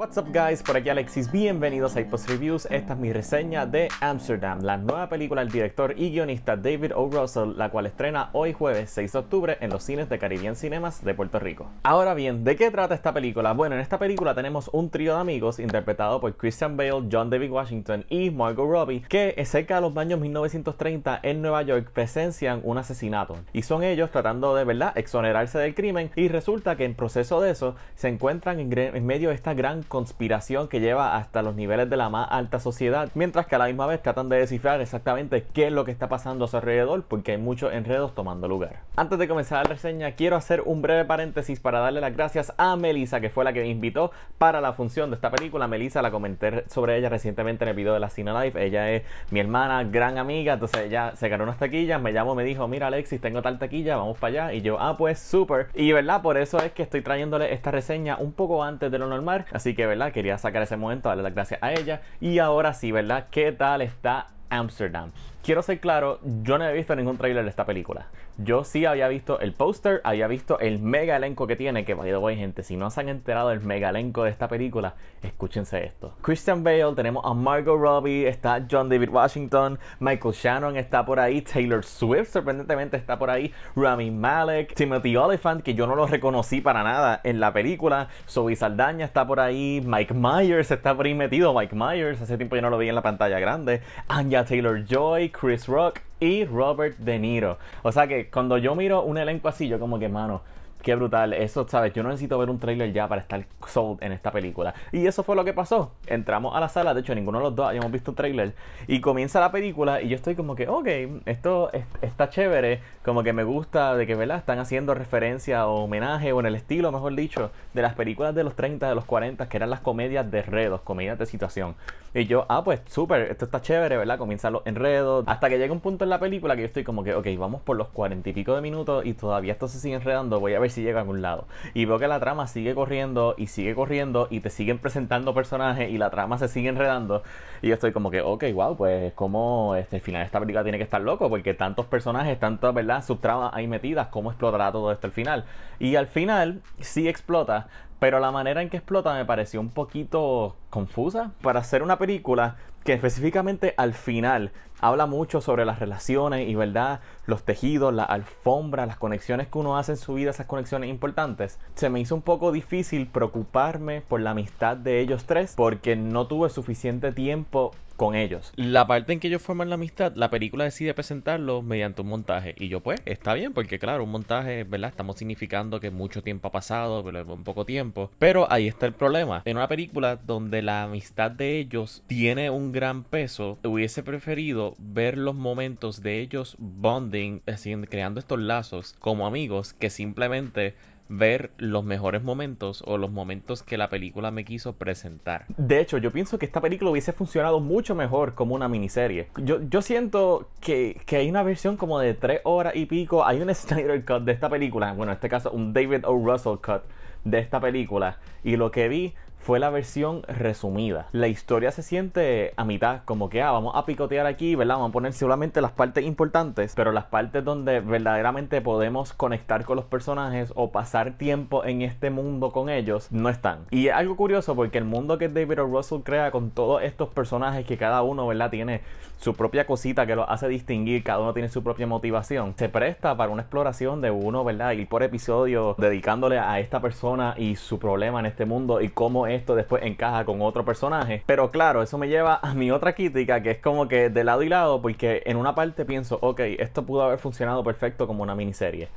What's up guys, por aquí Alexis, bienvenidos a Ipos Reviews, esta es mi reseña de Amsterdam, la nueva película del director y guionista David O. Russell, la cual estrena hoy jueves 6 de octubre en los cines de Caribbean Cinemas de Puerto Rico. Ahora bien, ¿de qué trata esta película? Bueno, en esta película tenemos un trío de amigos interpretado por Christian Bale, John David Washington y Margot Robbie, que cerca de los años 1930 en Nueva York presencian un asesinato, y son ellos tratando de, ¿verdad?, exonerarse del crimen, y resulta que en proceso de eso se encuentran en, en medio de esta gran conspiración que lleva hasta los niveles de la más alta sociedad, mientras que a la misma vez tratan de descifrar exactamente qué es lo que está pasando a su alrededor porque hay muchos enredos tomando lugar. Antes de comenzar la reseña, quiero hacer un breve paréntesis para darle las gracias a Melissa, que fue la que me invitó para la función de esta película. Melissa, la comenté sobre ella recientemente en el video de la Cine Life. Ella es mi hermana, gran amiga, entonces ella se ganó unas taquillas, me llamó, me dijo, mira Alexis, tengo tal taquilla, vamos para allá. Y yo, ah, pues súper. Y verdad, por eso es que estoy trayéndole esta reseña un poco antes de lo normal. Así que que, ¿verdad? Quería sacar ese momento, darle las gracias a ella. Y ahora sí, ¿verdad? ¿Qué tal está Amsterdam? quiero ser claro, yo no había visto ningún tráiler de esta película. Yo sí había visto el póster, había visto el mega elenco que tiene, que by the way, gente, si no se han enterado del mega elenco de esta película, escúchense esto. Christian Bale, tenemos a Margot Robbie, está John David Washington, Michael Shannon está por ahí, Taylor Swift sorprendentemente está por ahí, Rami Malek, Timothy Oliphant, que yo no lo reconocí para nada en la película, Zoe Saldaña está por ahí, Mike Myers está por ahí metido, Mike Myers, hace tiempo yo no lo vi en la pantalla grande, Anya Taylor Joy, Chris Rock y Robert De Niro. O sea que cuando yo miro un elenco así, yo como que, mano, Qué brutal, eso, ¿sabes? Yo no necesito ver un tráiler ya para estar sold en esta película. Y eso fue lo que pasó. Entramos a la sala, de hecho, ninguno de los dos habíamos visto un tráiler. Y comienza la película y yo estoy como que, ok, esto está chévere, como que me gusta de que, ¿verdad? Están haciendo referencia o homenaje o en el estilo, mejor dicho, de las películas de los 30, de los 40, que eran las comedias de enredos, comedias de situación. Y yo, ah, pues súper, esto está chévere, ¿verdad? Comienza los enredos. Hasta que llega un punto en la película que yo estoy como que, ok, vamos por los cuarenta y pico de minutos y todavía esto se sigue enredando, voy a ver si llega a algún lado. Y veo que la trama sigue corriendo y sigue corriendo y te siguen presentando personajes y la trama se sigue enredando. Y yo estoy como que, ok, wow, pues como este, final de esta película tiene que estar loco porque tantos personajes, tantas, ¿verdad? Subtramas ahí metidas, ¿cómo explotará todo esto al final? Y al final si explota, pero la manera en que explota me pareció un poquito confusa para hacer una película que específicamente al final habla mucho sobre las relaciones y verdad, los tejidos, la alfombra, las conexiones que uno hace en su vida, esas conexiones importantes. Se me hizo un poco difícil preocuparme por la amistad de ellos tres porque no tuve suficiente tiempo con ellos. La parte en que ellos forman la amistad, la película decide presentarlo mediante un montaje. Y yo, pues, está bien, porque claro, un montaje, ¿verdad? Estamos significando que mucho tiempo ha pasado, pero un poco tiempo. Pero ahí está el problema. En una película donde la amistad de ellos tiene un gran peso, hubiese preferido ver los momentos de ellos bonding, es creando estos lazos como amigos que simplemente ver los mejores momentos o los momentos que la película me quiso presentar. De hecho, yo pienso que esta película hubiese funcionado mucho mejor como una miniserie. Yo, yo siento que, que, hay una versión como de tres horas y pico, hay un Snyder Cut de esta película, bueno, en este caso un David O. Russell Cut de esta película, y lo que vi fue la versión resumida. La historia se siente a mitad, como que ah, vamos a picotear aquí, ¿verdad? Vamos a poner solamente las partes importantes, pero las partes donde verdaderamente podemos conectar con los personajes o pasar tiempo en este mundo con ellos no están. Y es algo curioso porque el mundo que David o. Russell crea con todos estos personajes que cada uno, ¿verdad? Tiene su propia cosita que lo hace distinguir, cada uno tiene su propia motivación. Se presta para una exploración de uno, ¿verdad? Ir por episodio dedicándole a esta persona y su problema en este mundo y cómo esto después encaja con otro personaje. Pero claro, eso me lleva a mi otra crítica, que es como que de lado y lado, porque en una parte pienso, ok, esto pudo haber funcionado perfecto como una miniserie.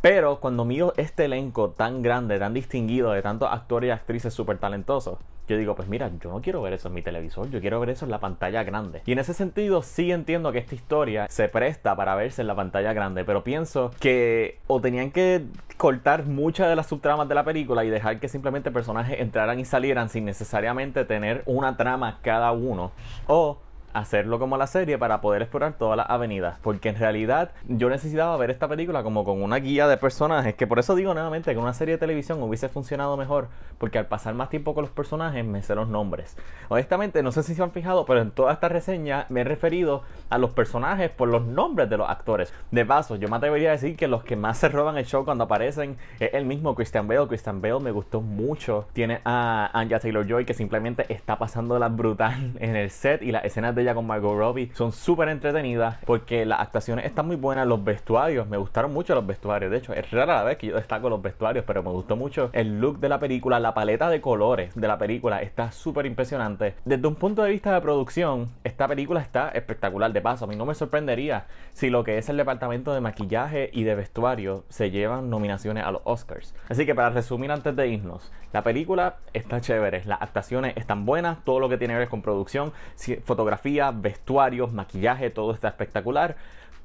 Pero cuando miro este elenco tan grande, tan distinguido, de tantos actores y actrices súper talentosos, yo digo, pues mira, yo no quiero ver eso en mi televisor, yo quiero ver eso en la pantalla grande. Y en ese sentido sí entiendo que esta historia se presta para verse en la pantalla grande, pero pienso que o tenían que cortar muchas de las subtramas de la película y dejar que simplemente personajes entraran y salieran sin necesariamente tener una trama cada uno, o hacerlo como la serie para poder explorar todas las avenidas. Porque en realidad yo necesitaba ver esta película como con una guía de personajes. Que por eso digo nuevamente que una serie de televisión hubiese funcionado mejor. Porque al pasar más tiempo con los personajes me sé los nombres. Honestamente, no sé si se han fijado, pero en toda esta reseña me he referido a los personajes por los nombres de los actores. De paso, yo me atrevería a decir que los que más se roban el show cuando aparecen es el mismo Christian Bale. Christian Bale me gustó mucho. Tiene a Anja Taylor Joy que simplemente está pasando la brutal en el set y las escenas de ya con Margot Robbie son súper entretenidas porque las actuaciones están muy buenas, los vestuarios, me gustaron mucho los vestuarios, de hecho es rara la vez que yo destaco los vestuarios, pero me gustó mucho el look de la película, la paleta de colores de la película está súper impresionante. Desde un punto de vista de producción, esta película está espectacular, de paso, a mí no me sorprendería si lo que es el departamento de maquillaje y de vestuario se llevan nominaciones a los Oscars. Así que para resumir antes de irnos, la película está chévere, las actuaciones están buenas, todo lo que tiene que ver con producción, fotografía, vestuarios, maquillaje, todo está espectacular.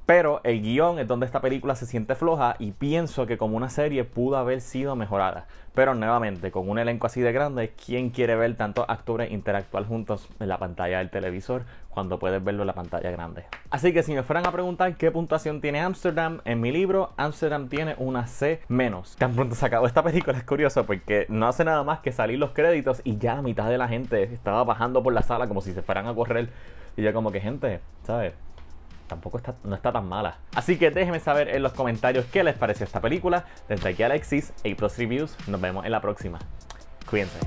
Pero el guión es donde esta película se siente floja y pienso que como una serie pudo haber sido mejorada. Pero nuevamente, con un elenco así de grande, ¿quién quiere ver tantos actores interactuar juntos en la pantalla del televisor cuando puedes verlo en la pantalla grande? Así que si me fueran a preguntar qué puntuación tiene Amsterdam, en mi libro Amsterdam tiene una C menos. Tan pronto se acabó esta película es curioso porque no hace nada más que salir los créditos y ya la mitad de la gente estaba bajando por la sala como si se fueran a correr. Y ya como que gente, ¿sabes? tampoco está, no está tan mala. Así que déjenme saber en los comentarios qué les pareció esta película. Desde aquí Alexis, A Plus Reviews, nos vemos en la próxima. Cuídense.